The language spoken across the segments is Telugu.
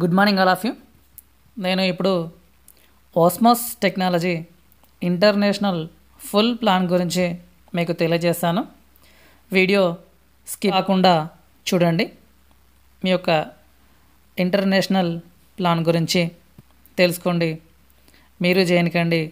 good morning all of you నేను ఇప్పుడు Osmos technology international full plan గురించి మీకు తెలియజేస్తాను వీడియో స్కిప్ కాకుండా చూడండి మీ యొక్క ఇంటర్నేషనల్ ప్లాన్ గురించి తెలుసుకోండి మీరు చేయనికండి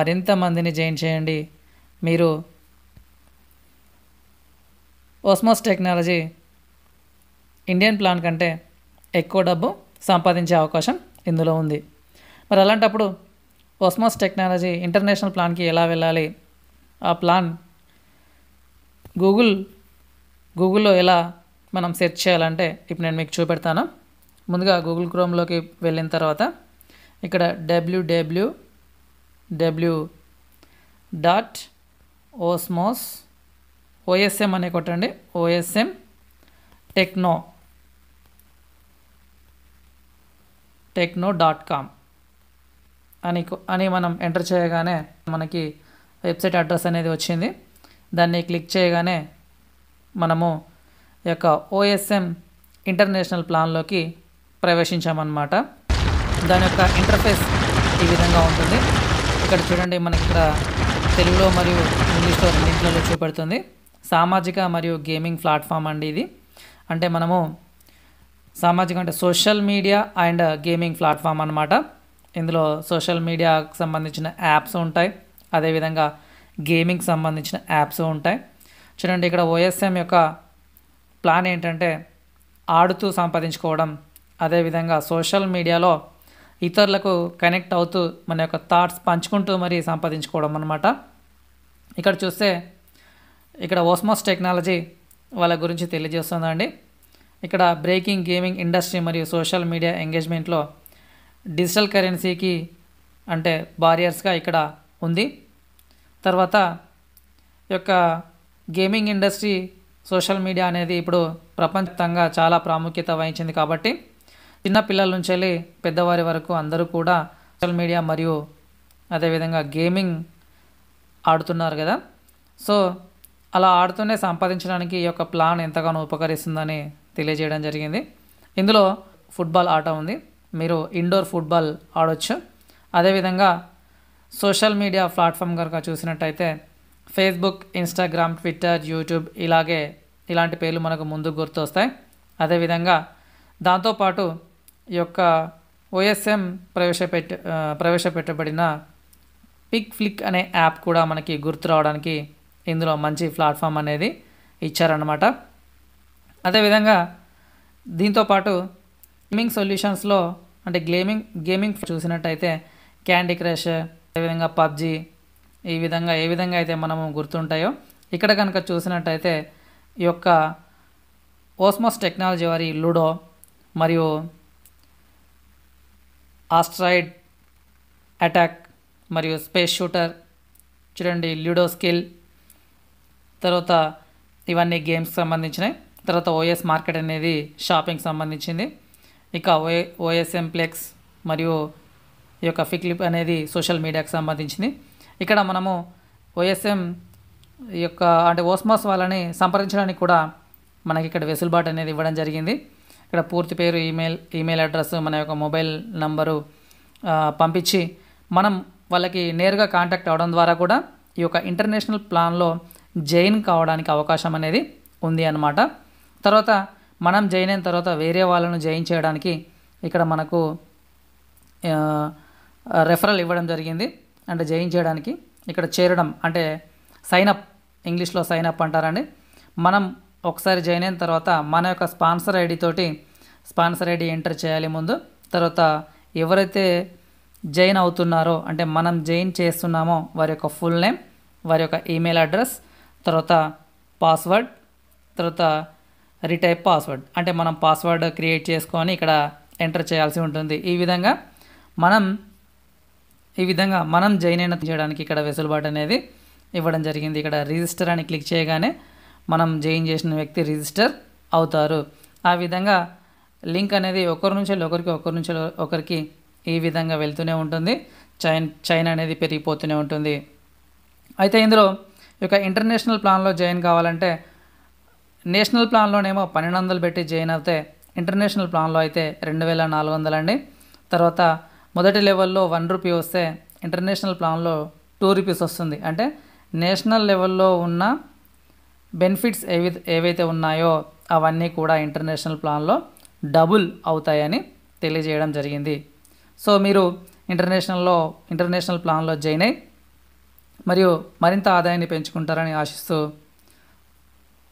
మరింత మందిని జాయిన్ చేయండి మీరు ఓస్మోస్ టెక్నాలజీ ఇండియన్ ప్లాన్ కంటే ఎక్కువ డబ్బు సంపాదించే అవకాశం ఇందులో ఉంది మరి అలాంటప్పుడు ఒస్మోస్ టెక్నాలజీ ఇంటర్నేషనల్ ప్లాన్కి ఎలా వెళ్ళాలి ఆ ప్లాన్ గూగుల్ గూగుల్లో ఎలా మనం సెర్చ్ చేయాలంటే ఇప్పుడు నేను మీకు చూపెడతాను ముందుగా గూగుల్ క్రోమ్లోకి వెళ్ళిన తర్వాత ఇక్కడ W W W dot Osmos OSM అనే కొట్టండి OSM techno techno dot com అని అని మనం ఎంటర్ చేయగానే మనకి వెబ్సైట్ అడ్రస్ అనేది వచ్చింది దాన్ని క్లిక్ చేయగానే మనము ఈ యొక్క ఓఎస్ఎం ఇంటర్నేషనల్ ప్లాన్లోకి ప్రవేశించామన్నమాట దాని యొక్క ఇంటర్ఫేస్ ఈ విధంగా ఉంటుంది ఇక్కడ చూడండి మనకి ఇక్కడ తెలుగులో మరియు ఇంగ్లీష్లో రెండింటిలో చూపెడుతుంది సామాజిక మరియు గేమింగ్ ప్లాట్ఫామ్ అండి ఇది అంటే మనము సామాజిక అంటే social media and gaming platform అనమాట ఇందులో సోషల్ మీడియాకు సంబంధించిన యాప్స్ ఉంటాయి అదేవిధంగా గేమింగ్ సంబంధించిన యాప్స్ ఉంటాయి చూడండి ఇక్కడ ఓఎస్ఎం యొక్క ప్లాన్ ఏంటంటే ఆడుతూ సంపాదించుకోవడం అదేవిధంగా సోషల్ మీడియాలో ఇతరులకు కనెక్ట్ అవుతూ మన యొక్క థాట్స్ పంచుకుంటూ మరి సంపాదించుకోవడం అనమాట ఇక్కడ చూస్తే ఇక్కడ ఓస్మోస్ టెక్నాలజీ వాళ్ళ గురించి తెలియజేస్తుందండి ఇక్కడ బ్రేకింగ్ గేమింగ్ ఇండస్ట్రీ మరియు సోషల్ మీడియా ఎంగేజ్మెంట్లో డిజిటల్ కరెన్సీకి అంటే బారియర్స్గా ఇక్కడ ఉంది తర్వాత యొక్క గేమింగ్ ఇండస్ట్రీ సోషల్ మీడియా అనేది ఇప్పుడు ప్రపంచంగా చాలా ప్రాముఖ్యత వహించింది కాబట్టి చిన్న పిల్లల నుంచి వెళ్ళి పెద్దవారి వరకు అందరూ కూడా సోషల్ మీడియా మరియు అదేవిధంగా గేమింగ్ ఆడుతున్నారు కదా సో అలా ఆడుతూనే సంపాదించడానికి ఈ యొక్క ప్లాన్ ఎంతగానో ఉపకరిస్తుందని తెలియజేయడం జరిగింది ఇందులో ఫుట్బాల్ ఆట ఉంది మీరు ఇండోర్ ఫుట్బాల్ ఆడవచ్చు అదేవిధంగా సోషల్ మీడియా ప్లాట్ఫామ్ కనుక చూసినట్టయితే ఫేస్బుక్ ఇన్స్టాగ్రామ్ ట్విట్టర్ యూట్యూబ్ ఇలాగే ఇలాంటి పేర్లు మనకు ముందు గుర్తొస్తాయి అదేవిధంగా దాంతోపాటు ఈ యొక్క ఓఎస్ఎం ప్రవేశపెట్ట ప్రవేశపెట్టబడిన పిక్ ఫ్లిక్ అనే యాప్ కూడా మనకి గుర్తు రావడానికి ఇందులో మంచి ప్లాట్ఫామ్ అనేది ఇచ్చారన్నమాట అదేవిధంగా దీంతోపాటు గేమింగ్ సొల్యూషన్స్లో అంటే గేమింగ్ గేమింగ్ చూసినట్టయితే క్యాండీ క్రష్ అదేవిధంగా పబ్జి ఈ విధంగా ఏ విధంగా అయితే మనము గుర్తుంటాయో ఇక్కడ కనుక చూసినట్టయితే ఈ యొక్క ఓస్మోస్ టెక్నాలజీ వారి లూడో మరియు ఆస్ట్రాయిడ్ అటాక్ మరియు స్పేస్ షూటర్ చూడండి లూడో స్కిల్ తర్వాత ఇవన్నీ గేమ్స్ సంబంధించినవి తర్వాత ఓఎస్ మార్కెట్ అనేది షాపింగ్ సంబంధించింది ఇక ఓఏ ఓఎస్ఎంప్లెక్స్ మరియు ఈ యొక్క ఫిక్లిప్ అనేది సోషల్ మీడియాకి సంబంధించింది ఇక్కడ మనము ఓఎస్ఎం ఈ యొక్క అంటే ఓస్మాస్ వాళ్ళని సంప్రదించడానికి కూడా మనకి ఇక్కడ వెసులుబాటు అనేది ఇవ్వడం జరిగింది ఇక్కడ పూర్తి పేరు ఈమెయిల్ ఈమెయిల్ అడ్రస్ మన యొక్క మొబైల్ నంబరు పంపించి మనం వాళ్ళకి నేరుగా కాంటాక్ట్ అవ్వడం ద్వారా కూడా ఈ యొక్క ఇంటర్నేషనల్ ప్లాన్లో జైన్ కావడానికి అవకాశం అనేది ఉంది అన్నమాట తర్వాత మనం జాయిన్ అయిన తర్వాత వేరే వాళ్ళను జాయిన్ చేయడానికి ఇక్కడ మనకు రెఫరల్ ఇవ్వడం జరిగింది అంటే జాయిన్ చేయడానికి ఇక్కడ చేరడం అంటే సైనప్ ఇంగ్లీష్లో సైనప్ అంటారండి మనం ఒకసారి జాయిన్ అయిన తర్వాత మన యొక్క స్పాన్సర్ ఐడి తోటి స్పాన్సర్ ఐడి ఎంటర్ చేయాలి ముందు తర్వాత ఎవరైతే జాయిన్ అవుతున్నారో అంటే మనం జాయిన్ చేస్తున్నామో వారి యొక్క ఫుల్ నేమ్ వారి యొక్క ఈమెయిల్ అడ్రస్ తర్వాత పాస్వర్డ్ తర్వాత రిటైప్ పాస్వర్డ్ అంటే మనం పాస్వర్డ్ క్రియేట్ చేసుకొని ఇక్కడ ఎంటర్ చేయాల్సి ఉంటుంది ఈ విధంగా మనం ఈ విధంగా మనం జైన్ అయిన చేయడానికి ఇక్కడ వెసులుబాటు అనేది ఇవ్వడం జరిగింది ఇక్కడ రిజిస్టర్ అని క్లిక్ చేయగానే మనం జైన్ చేసిన వ్యక్తి రిజిస్టర్ అవుతారు ఆ విధంగా లింక్ అనేది ఒకరి నుంచి ఒకరికి ఒకరి నుంచి ఒకరికి ఈ విధంగా వెళ్తూనే ఉంటుంది చైన్ చైన్ అనేది పెరిగిపోతూనే ఉంటుంది అయితే ఇందులో ఈ యొక్క ఇంటర్నేషనల్ ప్లాన్లో జాయిన్ కావాలంటే నేషనల్ ప్లాన్లోనేమో పన్నెండు వందలు పెట్టి జాయిన్ అవుతే ఇంటర్నేషనల్ ప్లాన్లో అయితే రెండు వేల నాలుగు అండి తర్వాత మొదటి లెవెల్లో వన్ రూపీ వస్తే ఇంటర్నేషనల్ ప్లాన్లో టూ రూపీస్ వస్తుంది అంటే నేషనల్ లెవెల్లో ఉన్న బెనిఫిట్స్ ఏవి ఏవైతే ఉన్నాయో అవన్నీ కూడా ఇంటర్నేషనల్ ప్లాన్లో డబుల్ అవుతాయని తెలియజేయడం జరిగింది సో మీరు ఇంటర్నేషనల్లో ఇంటర్నేషనల్ ప్లాన్లో జాయిన్ అయి మరియు మరింత ఆదాయాన్ని పెంచుకుంటారని ఆశిస్తూ